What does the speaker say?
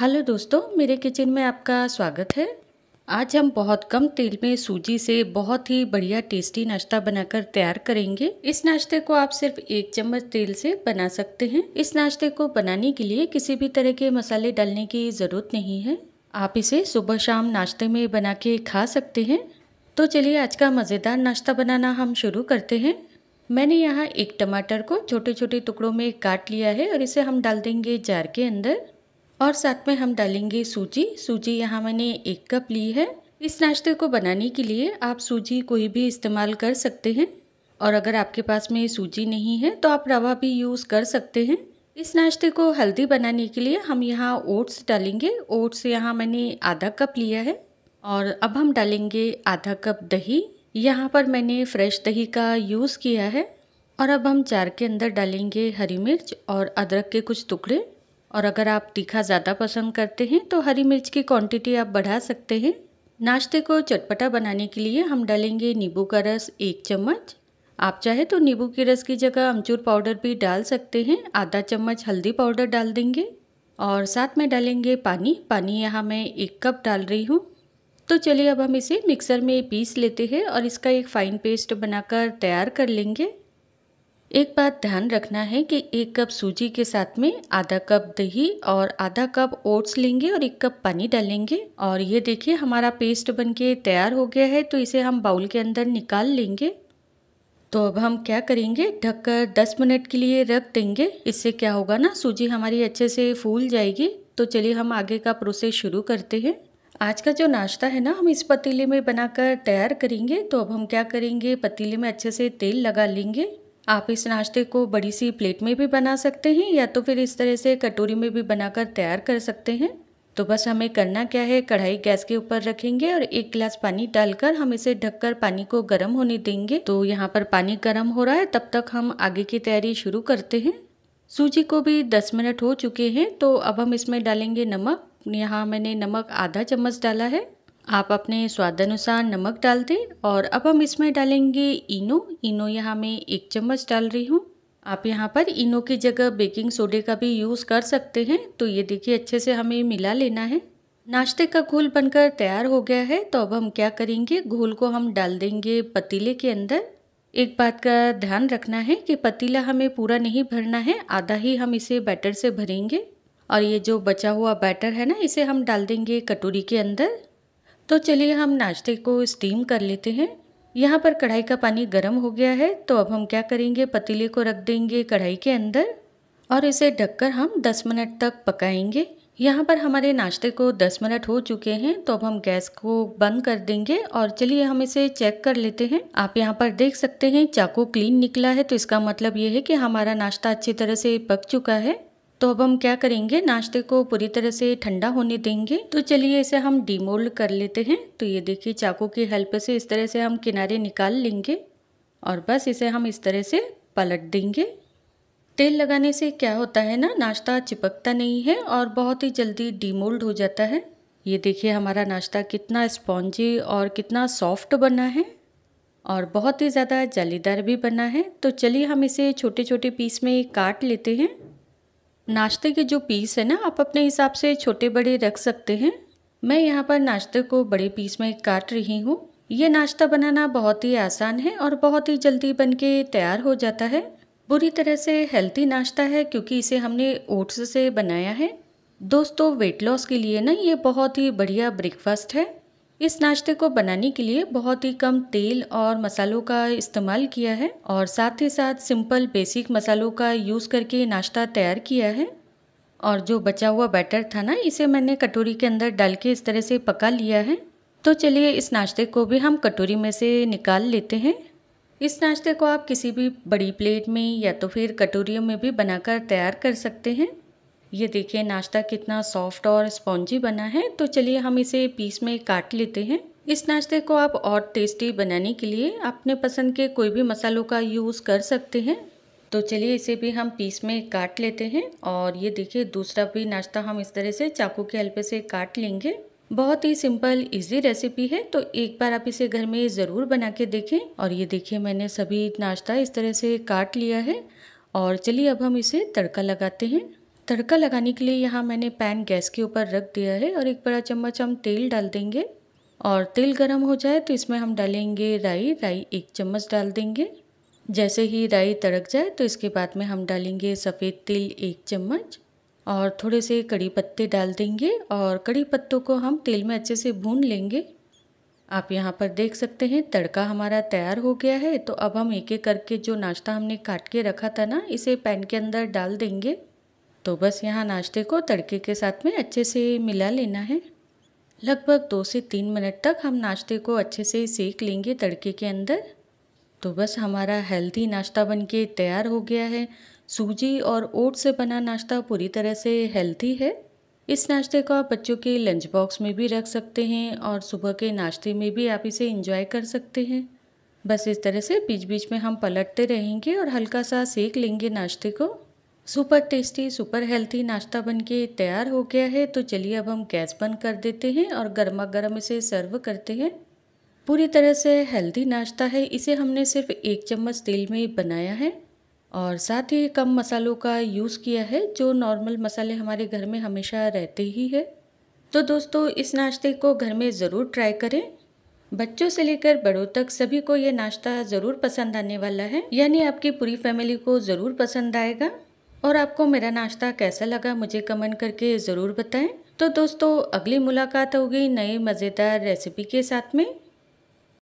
hello दोस्तों मेरे kitchen में आपका स्वागत है आज हम बहुत कम तेल में सूजी से बहुत ही बढ़िया टेस्टी नाश्ता बनाकर तैयार करेंगे इस नाश्ते को आप सिर्फ एक चम्मच तेल से बना सकते हैं इस नाश्ते को बनाने के लिए किसी भी तरह के मसाले डालने की ज़रूरत नहीं है आप इसे सुबह शाम नाश्ते में बना के खा सकते हैं तो चलिए आज का मज़ेदार नाश्ता बनाना हम शुरू करते हैं मैंने यहाँ एक टमाटर को छोटे छोटे टुकड़ों में काट लिया है और इसे हम डाल देंगे जार के अंदर और साथ में हम डालेंगे सूजी सूजी यहाँ मैंने एक कप ली है इस नाश्ते को बनाने के लिए आप सूजी कोई भी इस्तेमाल कर सकते हैं और अगर आपके पास में सूजी नहीं है तो आप रवा भी यूज़ कर सकते हैं इस नाश्ते को हेल्दी बनाने के लिए हम यहाँ ओट्स डालेंगे ओट्स यहाँ मैंने आधा कप लिया है और अब हम डालेंगे आधा कप दही यहाँ पर मैंने फ्रेश दही का यूज़ किया है और अब हम जार के अंदर डालेंगे हरी मिर्च और अदरक के कुछ टुकड़े और अगर आप तीखा ज़्यादा पसंद करते हैं तो हरी मिर्च की क्वांटिटी आप बढ़ा सकते हैं नाश्ते को चटपटा बनाने के लिए हम डालेंगे नींबू का रस एक चम्मच आप चाहे तो नींबू के रस की जगह अमचूर पाउडर भी डाल सकते हैं आधा चम्मच हल्दी पाउडर डाल देंगे और साथ में डालेंगे पानी पानी यहाँ मैं एक कप डाल रही हूँ तो चलिए अब हम इसे मिक्सर में पीस लेते हैं और इसका एक फ़ाइन पेस्ट बनाकर तैयार कर लेंगे एक बात ध्यान रखना है कि एक कप सूजी के साथ में आधा कप दही और आधा कप ओट्स लेंगे और एक कप पानी डालेंगे और ये देखिए हमारा पेस्ट बनके तैयार हो गया है तो इसे हम बाउल के अंदर निकाल लेंगे तो अब हम क्या करेंगे ढककर 10 मिनट के लिए रख देंगे इससे क्या होगा ना सूजी हमारी अच्छे से फूल जाएगी तो चलिए हम आगे का प्रोसेस शुरू करते हैं आज का जो नाश्ता है ना हम इस पतीले में बनाकर तैयार करेंगे तो अब हम क्या करेंगे पतीले में अच्छे से तेल लगा लेंगे आप इस नाश्ते को बड़ी सी प्लेट में भी बना सकते हैं या तो फिर इस तरह से कटोरी में भी बनाकर तैयार कर सकते हैं तो बस हमें करना क्या है कढ़ाई गैस के ऊपर रखेंगे और एक गिलास पानी डालकर हम इसे ढककर पानी को गर्म होने देंगे तो यहाँ पर पानी गर्म हो रहा है तब तक हम आगे की तैयारी शुरू करते हैं सूजी को भी 10 मिनट हो चुके हैं तो अब हम इसमें डालेंगे नमक यहाँ मैंने नमक आधा चम्मच डाला है आप अपने स्वादानुसार नमक डाल दें और अब हम इसमें डालेंगे इनो इनो यहाँ मैं एक चम्मच डाल रही हूँ आप यहाँ पर इनो की जगह बेकिंग सोडे का भी यूज़ कर सकते हैं तो ये देखिए अच्छे से हमें मिला लेना है नाश्ते का घोल बनकर तैयार हो गया है तो अब हम क्या करेंगे घोल को हम डाल देंगे पतीले के अंदर एक बात का ध्यान रखना है कि पतीला हमें पूरा नहीं भरना है आधा ही हम इसे बैटर से भरेंगे और ये जो बचा हुआ बैटर है ना इसे हम डाल देंगे कटोरी के अंदर तो चलिए हम नाश्ते को स्टीम कर लेते हैं यहाँ पर कढ़ाई का पानी गर्म हो गया है तो अब हम क्या करेंगे पतीले को रख देंगे कढ़ाई के अंदर और इसे ढककर हम 10 मिनट तक पकाएंगे यहाँ पर हमारे नाश्ते को 10 मिनट हो चुके हैं तो अब हम गैस को बंद कर देंगे और चलिए हम इसे चेक कर लेते हैं आप यहाँ पर देख सकते हैं चाकू क्लीन निकला है तो इसका मतलब ये है कि हमारा नाश्ता अच्छी तरह से पक चुका है तो अब हम क्या करेंगे नाश्ते को पूरी तरह से ठंडा होने देंगे तो चलिए इसे हम डीमोल्ड कर लेते हैं तो ये देखिए चाकू की हेल्प से इस तरह से हम किनारे निकाल लेंगे और बस इसे हम इस तरह से पलट देंगे तेल लगाने से क्या होता है ना नाश्ता चिपकता नहीं है और बहुत ही जल्दी डीमोल्ड हो जाता है ये देखिए हमारा नाश्ता कितना स्पॉन्जी और कितना सॉफ्ट बना है और बहुत ही ज़्यादा जालीदार भी बना है तो चलिए हम इसे छोटे छोटे पीस में काट लेते हैं नाश्ते के जो पीस है ना आप अपने हिसाब से छोटे बड़े रख सकते हैं मैं यहाँ पर नाश्ते को बड़े पीस में काट रही हूँ ये नाश्ता बनाना बहुत ही आसान है और बहुत ही जल्दी बन के तैयार हो जाता है बुरी तरह से हेल्थी नाश्ता है क्योंकि इसे हमने ओट्स से बनाया है दोस्तों वेट लॉस के लिए ना ये बहुत ही बढ़िया ब्रेकफास्ट है इस नाश्ते को बनाने के लिए बहुत ही कम तेल और मसालों का इस्तेमाल किया है और साथ ही साथ सिंपल बेसिक मसालों का यूज़ करके नाश्ता तैयार किया है और जो बचा हुआ बैटर था ना इसे मैंने कटोरी के अंदर डाल के इस तरह से पका लिया है तो चलिए इस नाश्ते को भी हम कटोरी में से निकाल लेते हैं इस नाश्ते को आप किसी भी बड़ी प्लेट में या तो फिर कटोरियों में भी बनाकर तैयार कर सकते हैं ये देखिए नाश्ता कितना सॉफ्ट और स्पॉन्जी बना है तो चलिए हम इसे पीस में काट लेते हैं इस नाश्ते को आप और टेस्टी बनाने के लिए अपने पसंद के कोई भी मसालों का यूज़ कर सकते हैं तो चलिए इसे भी हम पीस में काट लेते हैं और ये देखिए दूसरा भी नाश्ता हम इस तरह से चाकू के हल्पे से काट लेंगे बहुत ही सिंपल इजी रेसिपी है तो एक बार आप इसे घर में ज़रूर बना के देखें और ये देखिए मैंने सभी नाश्ता इस तरह से काट लिया है और चलिए अब हम इसे तड़का लगाते हैं तड़का लगाने के लिए यहाँ मैंने पैन गैस के ऊपर रख दिया है और एक बड़ा चम्मच हम तेल डाल देंगे और तेल गर्म हो जाए तो इसमें हम डालेंगे राई राई एक चम्मच डाल देंगे जैसे ही राई तड़क जाए तो इसके बाद में हम डालेंगे सफ़ेद तिल एक चम्मच और थोड़े से कड़ी पत्ते डाल देंगे और कड़ी पत्तों को हम तेल में अच्छे से भून लेंगे आप यहाँ पर देख सकते हैं तड़का हमारा तैयार हो गया है तो अब हम एक एक करके जो नाश्ता हमने काट के रखा था ना इसे पैन के अंदर डाल देंगे तो बस यहाँ नाश्ते को तड़के के साथ में अच्छे से मिला लेना है लगभग दो से तीन मिनट तक हम नाश्ते को अच्छे से सेक लेंगे तड़के के अंदर तो बस हमारा हेल्दी नाश्ता बनके तैयार हो गया है सूजी और ओट से बना नाश्ता पूरी तरह से हेल्दी है इस नाश्ते को आप बच्चों के लंच बॉक्स में भी रख सकते हैं और सुबह के नाश्ते में भी आप इसे इंजॉय कर सकते हैं बस इस तरह से बीच बीच में हम पलटते रहेंगे और हल्का सा सेक लेंगे नाश्ते को सुपर टेस्टी सुपर हेल्थी नाश्ता बनके तैयार हो गया है तो चलिए अब हम गैस बंद कर देते हैं और गर्मा गर्म इसे सर्व करते हैं पूरी तरह से हेल्दी नाश्ता है इसे हमने सिर्फ एक चम्मच तेल में बनाया है और साथ ही कम मसालों का यूज़ किया है जो नॉर्मल मसाले हमारे घर में हमेशा रहते ही है तो दोस्तों इस नाश्ते को घर में ज़रूर ट्राई करें बच्चों से लेकर बड़ों तक सभी को ये नाश्ता ज़रूर पसंद आने वाला है यानी आपकी पूरी फैमिली को ज़रूर पसंद आएगा और आपको मेरा नाश्ता कैसा लगा मुझे कमेंट करके ज़रूर बताएं तो दोस्तों अगली मुलाकात होगी नई मज़ेदार रेसिपी के साथ में